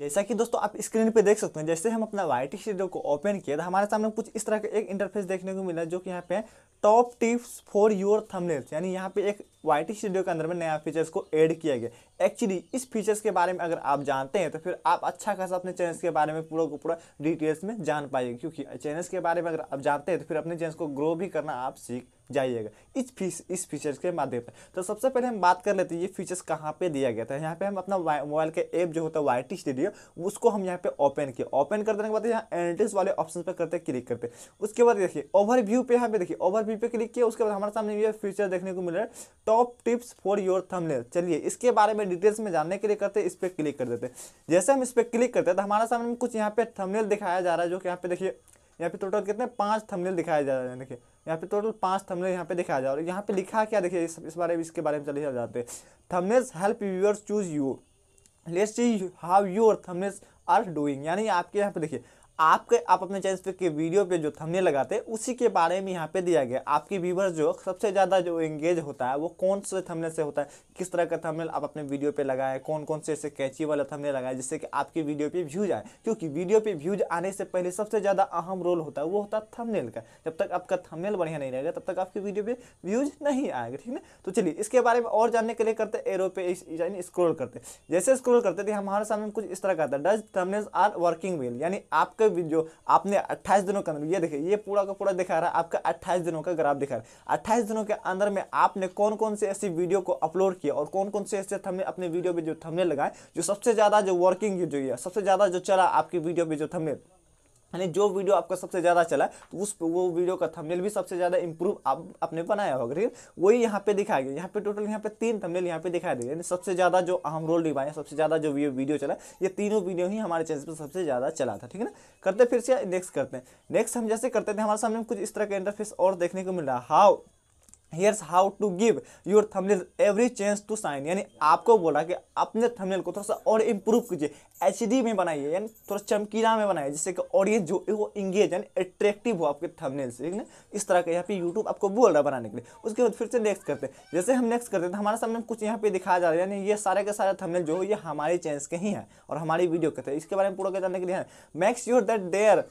जैसा कि दोस्तों आप स्क्रीन पे देख सकते हैं जैसे हम अपना वाई टी को ओपन किया तो हमारे सामने कुछ इस तरह का एक इंटरफेस देखने को मिला जो कि यहाँ पे top tips for your thumbnails यानी यहाँ पे एक वाई टी स्टूडियो के अंदर में नया फीचर्स को ऐड किया गया एक्चुअली इस फीचर्स के बारे में अगर आप जानते हैं तो फिर आप अच्छा खासा अपने चैनल्स के बारे में पूरा को पूरा डिटेल्स में जान पाएंगे क्योंकि चैनल्स के बारे में अगर आप जानते हैं तो फिर अपने चैनल को ग्रो भी करना आप सीख जाइएगा इस फीस इस फीचर्स के माध्यम से तो सबसे पहले हम बात कर लेते हैं ये फीचर्स कहाँ पे दिया गया था यहाँ पे हम अपना मोबाइल के ऐप जो होता है वाई टी स्टूडियो उसको हम यहाँ पे ओपन किया ओपन कर देने के बाद यहाँ एंट्रेस वाले ऑप्शन पर करते क्लिक करते उसके बाद देखिए ओवर व्यू पे यहाँ पे देखिए ओवर व्यू पे क्लिक किया उसके बाद हमारे सामने ये फीचर देखने को मिल रहा है top tips for your thumbnail चलिए इसके बारे में डिटेल्स में जानने के लिए करते इस पर क्लिक कर देते जैसे हम इस पर क्लिक करते हैं तो हमारे सामने कुछ यहाँ पे थंबनेल दिखाया जा रहा है जो कि यहाँ पे देखिए यहाँ पे टोटल कितने पांच थंबनेल दिखाया जा रहा है देखिए यहाँ पे टोटल पांच थंबनेल यहाँ पे दिखाया जा रहा है यहाँ पे लिखा क्या देखिए इस, इस बारे में इसके बारे में चले जाते हैं thumbnails help viewers choose you let's see how your thumbnails are doing यानी आपके यहाँ पे देखिए आपके आप अपने चैनल के वीडियो पे जो थंबनेल लगाते हैं उसी के बारे में यहाँ पे दिया गया आपके व्यूवर्स जो सबसे ज़्यादा जो एंगेज होता है वो कौन से थंबनेल से होता है किस तरह का थंबनेल आप अपने वीडियो पे लगाए कौन कौन से ऐसे कैची वाला थंबनेल लगाए जिससे कि आपकी वीडियो पे व्यूज आए क्योंकि वीडियो पे व्यूज आने से पहले सबसे ज़्यादा अहम रोल होता है वो होता है थमनेल का जब तक आपका थमनेल बढ़िया नहीं रहेगा तब तक आपकी वीडियो पर व्यूज नहीं आएगा ठीक है तो चलिए इसके बारे में और जानने के लिए करते एरो पे यानी स्क्रोल करते जैसे स्क्रोल करते थे हमारे सामने कुछ इस तरह का आता है does thumbnail are working well यानी आपके जो आपने अट्ठाईस दिनों के अंदर ये देखिए ये पूरा का पूरा दिखा रहा है आपका अट्ठाईस दिनों का ग्राफ दिखा रहा है अट्ठाईस दिनों के अंदर में आपने कौन कौन से ऐसी वीडियो को अपलोड किया और कौन कौन से ऐसे थमने अपने वीडियो में जो थमने लगाए जो सबसे ज़्यादा जो वर्किंग जो है सबसे ज़्यादा जो चला आपकी वीडियो में जो थमने यानी जो वीडियो आपका सबसे ज़्यादा चला है तो उस वो वीडियो का थंबनेल भी सबसे ज़्यादा इंप्रूव आप अपने बनाया होगा ठीक है वही यहाँ पे दिखाया गया यहाँ पे टोटल यहाँ पे तीन थंबनेल यहाँ पे दिखाया देगा यानी सबसे ज़्यादा जो अहम रोल निभाया सबसे ज़्यादा जो वीडियो चला ये तीनों वीडियो ही हमारे चैनल पर सबसे ज़्यादा चला था ठीक है ना करते फिर से नेक्स्ट करते हैं नेक्स्ट हम जैसे करते थे हमारे सामने कुछ इस तरह का इंटरफेस और देखने को मिल रहा how here's how to give your thumbnail every change to sign यानी आपको बोला कि अपने थमनेल को थोड़ा सा और इम्प्रूव कीजिए एच डी में बनाइए यानी थोड़ा चमकीला में बनाइए जिससे कि ऑडियंस जो वो इंगेज यानी अट्रैक्टिव हो आपके थमनेल से ना इस तरह का यहाँ पे यूट्यूब आपको बोल रहा है बनाने के लिए उसके बाद फिर से नेक्स्ट करते हैं जैसे हम नेक्स्ट करते हैं तो हमारे सामने कुछ यहाँ पे दिखाया जा रहा है यानी ये सारे के सारे थमनेल जो है ये हमारे चेंज के ही हैं और हमारी वीडियो के थे इसके बारे में पूरा जानने के लिए max your that they're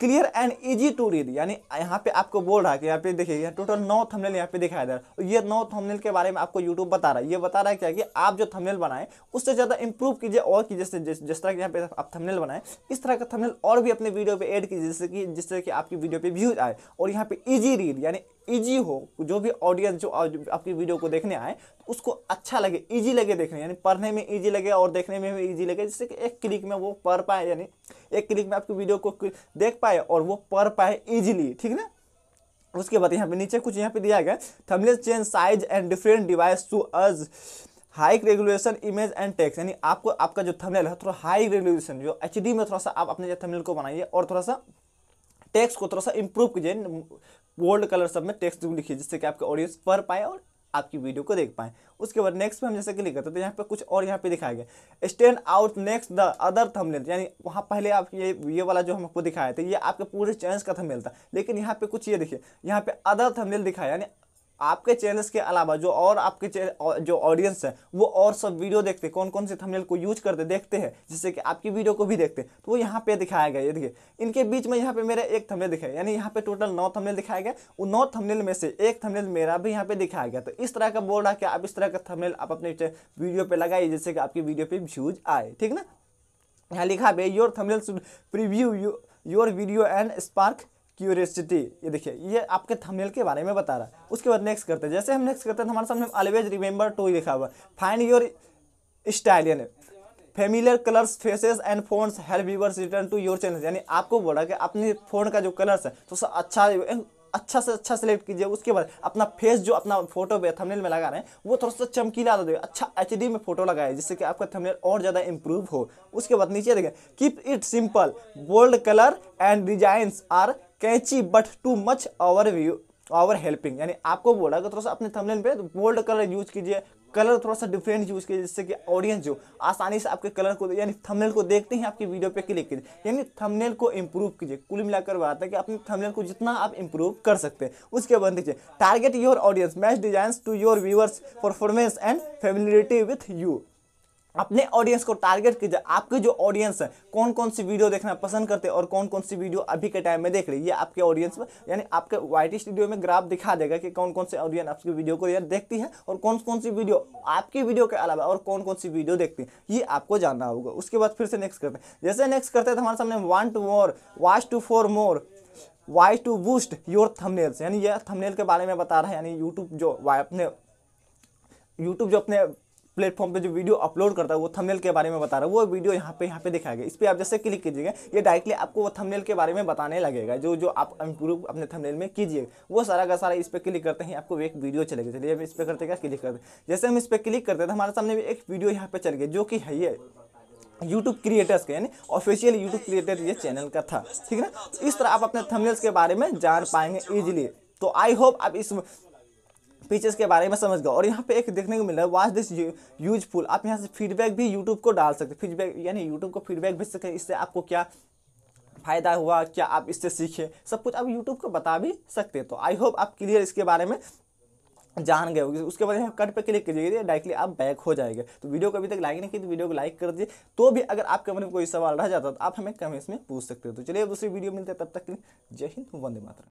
clear and easy to read यानी यहाँ पे आपको बोल रहा है कि यहाँ पे देखिए यहाँ टोटल नौ थंबनेल यहाँ पे दिखाया जा रहा है ये नौ थंबनेल के बारे में आपको यूट्यूब बता रहा है ये बता रहा है क्या कि आप जो थंबनेल बनाएं उससे ज़्यादा इंप्रूव कीजिए और कि जैसे जिस, तरह के यहाँ पे आप थमनेल बनाएं इस तरह का थमनेल और भी अपने वीडियो पर एड कीजिए जिससे कि जिससे कि आपकी वीडियो पर व्यूज आए और यहाँ पे ईजी रीड यानी इजी हो जो भी ऑडियंस जो आपकी वीडियो को देखने आए तो उसको अच्छा लगे इजी लगे देखने यानी पढ़ने में इजी लगे और देखने में भी इजी लगे जिससे कि एक क्लिक में वो पढ़ पाए यानी एक क्लिक में आपकी वीडियो को देख पाए और वो पढ़ पाए इजीली ठीक ना उसके बाद यहाँ पे नीचे कुछ यहाँ पे दिया गया thumbnail change size and different device to as high regulation image and text यानी आपको आपका जो थमलेल है थोड़ा हाई रेगुलेशन जो एच में थोड़ा सा आप अपने थमलेल को बनाइए और थोड़ा सा टेक्स्ट को थोड़ा सा इम्प्रूव कीजिए बोल्ड कलर सब में टेक्स्ट लिखिए जिससे कि आपके ऑडियंस पढ़ पाए और आपकी वीडियो को देख पाए उसके बाद नेक्स्ट में हम जैसे क्लिक करते हैं तो यहाँ पे कुछ और यहाँ पे दिखाया गया stand out next the other thumbnail यानी वहाँ पहले आप ये ये वाला जो हम आपको दिखाया था ये आपके पूरे चैनल का थंबनेल था लेकिन यहाँ पे कुछ ये देखिए यहाँ पे अदर थंबनेल दिखाया यानी आपके चैनल्स के अलावा जो और आपके जो ऑडियंस है वो और सब वीडियो देखते हैं कौन कौन से थंबनेल को यूज करते देखते हैं जिससे कि आपकी वीडियो को भी देखते हैं तो वो यहाँ पे दिखाया गया ये देखिए इनके बीच में यहाँ पे मेरा एक थंबनेल दिखाया यानी यहाँ पे टोटल नौ थंबनेल दिखाया गया उन नौ थंबनेल में से एक थंबनेल मेरा भी यहाँ पे दिखाया गया तो इस तरह का बोल रहा कि आप इस तरह का थंबनेल आप अपने वीडियो पे लगाइए जिससे कि आपकी वीडियो पे व्यूज आए ठीक ना यहाँ लिखा भाई your thumbnail preview preview your video and spark curiosity ये देखिए ये आपके थंबनेल के बारे में बता रहा है उसके बाद नेक्स्ट करते हैं जैसे हम नेक्स्ट करते हैं हमारे सामने ऑलवेज रिमेंबर टू ही लिखा हुआ find your style and familiar colours faces and fonts help viewers return to your channel यानी आपको बोला कि अपने फ़ोन का जो कलर्स है तो सब अच्छा अच्छा से अच्छा सेलेक्ट कीजिए उसके बाद अपना फेस जो अपना फोटो पे थंबनेल में लगा रहे हैं वो थोड़ा सा चमकीला दे अच्छा एच में फोटो लगाए जिससे कि आपका थंबनेल और ज़्यादा इंप्रूव हो उसके बाद नीचे देखें keep it simple bold colour and designs are catchy but too much our view our helping यानी आपको बोला कि थोड़ा सा अपने थंबनेल पे बोल्ड कलर यूज कीजिए कलर थोड़ा सा डिफरेंट यूज़ कीजिए जिससे कि ऑडियंस जो आसानी से आपके कलर को यानी थंबनेल को देखते ही आपकी वीडियो पे क्लिक कीजिए यानी थंबनेल को इम्प्रूव कीजिए कुल मिलाकर बात है कि अपने थंबनेल को जितना आप इम्प्रूव कर सकते हैं उसके बाद देखिए target your audience match design to your viewers performance and familiarity with you अपने ऑडियंस को टारगेट कीजिए आपके जो ऑडियंस है कौन कौन सी वीडियो देखना पसंद करते हैं और कौन कौन सी वीडियो अभी के टाइम में देख रही है ये आपके ऑडियंस में यानी आपके वाई स्टूडियो में ग्राफ दिखा देगा कि कौन कौन से ऑडियंस आपकी वीडियो को यार देखती है और कौन कौन सी वीडियो आपकी वीडियो के अलावा और कौन कौन सी वीडियो देखती है ये आपको जानना होगा उसके बाद फिर से नेक्स्ट करते हैं जैसे नेक्स्ट करते हैं तो हमारे सामने one two more watch two four more why to boost your thumbnails यानी यह थमनेल के बारे में बता रहा है यानी यूट्यूब जो अपने यूट्यूब जो अपने प्लेटफॉर्म पे जो वीडियो अपलोड करता है वो थंबनेल के बारे में बता रहा है वो वीडियो यहाँ पे यहाँ पे दिखाया गया इस पर आप जैसे क्लिक कीजिएगा ये डायरेक्टली आपको वो थंबनेल के बारे में बताने लगेगा जो जो आप इम्प्रूव अपने थंबनेल में कीजिए वो सारा का सारा इस पर क्लिक करते हैं आपको एक वीडियो चलेगी चलिए इस पर करते क्या क्लिक करते जैसे हम इस पर क्लिक करते थे तो हमारे सामने एक वीडियो यहाँ पे चल गया जो कि है ये यूट्यूब क्रिएटर्स का यानी ऑफिशियल यूट्यूब क्रिएटर ये चैनल का था ठीक है ना तो इस तरह आप अपने थंबनेल्स के बारे में जान पाएंगे इजीली तो आई होप आप इस फीचर्स के बारे में समझ गए और यहाँ पे एक देखने को मिल रहा है वाच दिस यूजफुल आप यहाँ से फीडबैक भी यूट्यूब को डाल सकते फीडबैक यानी यूट्यूब को फीडबैक भेज सकते हैं इससे आपको क्या फ़ायदा हुआ क्या आप इससे सीखे सब कुछ आप यूट्यूब को बता भी सकते तो आई होप आप क्लियर इसके बारे में जान गए होगी उसके बाद यहाँ कट पे क्लिक कीजिए डायरेक्टली आप बैक हो जाएंगे तो वीडियो को अभी तक लाइक नहीं की तो वीडियो को लाइक कर दीजिए तो भी अगर आपके मन में कोई सवाल रह जाता तो आप हमें कमेंट्स में पूछ सकते हो तो चलिए दूसरी वीडियो मिलते हैं तब तक के लिए जय हिंद वंदे मातरम